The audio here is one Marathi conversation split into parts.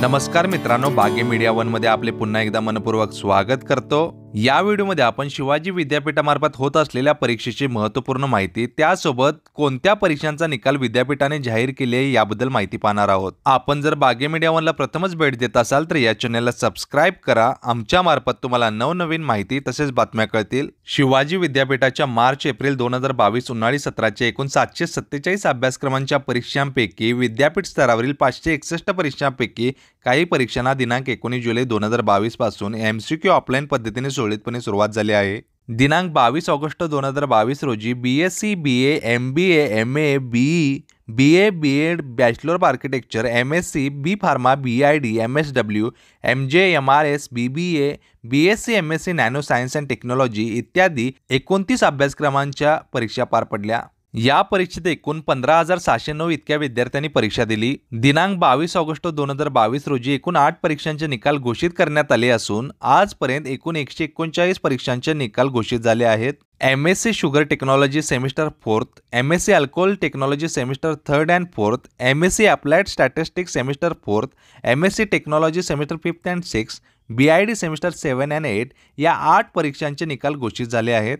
नमस्कार मित्रांनो बागे मीडिया वनमध्ये आपले पुन्हा एकदा मनपूर्वक स्वागत करतो या व्हिडिओमध्ये आपण शिवाजी विद्यापीठामार्फत होत असलेल्या परीक्षेची महत्त्वपूर्ण माहिती त्यासोबत कोणत्या परीक्षांचा निकाल विद्यापीठाने जाहीर केले याबद्दल माहिती पाहणार आहोत आपण जर बागे मीडिया प्रथमच भेट देत असाल तर या चॅनलला सबस्क्राईब करा आमच्या मार्फत तुम्हाला नवनवीन माहिती तसेच बातम्या कळतील शिवाजी विद्यापीठाच्या मार्च एप्रिल दोन हजार बावीस उन्हाळी सत्राचे एकूण सातशे सत्तेचाळीस अभ्यासक्रमांच्या परीक्षांपैकी विद्यापीठ स्तरावरील पाचशे एकसष्ट परीक्षांपैकी काही परीक्षांना दिनांक एकोणीस जुलै दोन हजार बावीस पासून एमसीक्यू ऑफलाईन पद्धतीने सोडली सुरळीतपणे सुरुवात झाली आहे दिनांक बावीस ऑगस्ट दोन हजार बावीस रोजी B S C B A M B A M A B B A B Ed bachelor of architecture M S C B pharma B I D M S W M J M R S B B A B S C M S C nano science and technology इत्यादी एकोणतीस अभ्यासक्रमांच्या परीक्षा पार पडल्या या परीक्षेत एकूण पंधरा हजार सहाशे नऊ इतक्या विद्यार्थ्यांनी परीक्षा दिली दिनांक बावीस ऑगस्ट दोन हजार बावीस रोजी एकूण आठ परीक्षांचे निकाल घोषित करण्यात आले असून आजपर्यंत एकूण एकशे एकोणचाळीस परीक्षांचे निकाल घोषित झाले आहेत M S C sugar technology semester fourth M S C alcohol technology semester third and fourth M S C applied statistic semester fourth M S C technology semester fifth and six B I D semester seven and eight या आठ परीक्षांचे निकाल घोषित झाले आहेत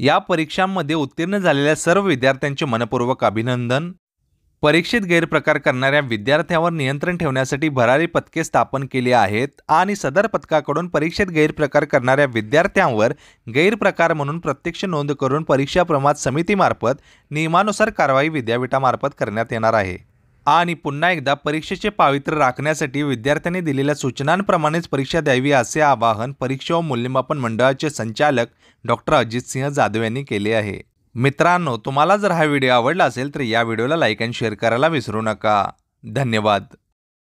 या परीक्षांमध्ये उत्तीर्ण झालेल्या सर्व विद्यार्थ्यांचे मनपूर्वक अभिनंदन परीक्षेत गैरप्रकार करणाऱ्या विद्यार्थ्यांवर नियंत्रण ठेवण्यासाठी भरारी पथके स्थापन केली आहेत आणि सदर पथकाकडून परीक्षेत गैरप्रकार करणाऱ्या विद्यार्थ्यांवर गैरप्रकार म्हणून प्रत्यक्ष नोंद करून परीक्षा प्रमाण समितीमार्फत नियमानुसार कारवाई विद्यापीठामार्फत करण्यात येणार आहे आणि पुन्हा एकदा परीक्षेचे पावित्र्य राखण्यासाठी विद्यार्थ्यांनी दिलेल्या सूचनांप्रमाणेच परीक्षा द्यावी असे आवाहन परीक्षा व मूल्यमापन मंडळाचे संचालक डॉक्टर अजित सिंह जाधव यांनी केले आहे मित्रांनो तुम्हाला जर हा व्हिडिओ आवडला असेल तर या व्हिडिओला लाईक अँड शेअर करायला विसरू नका धन्यवाद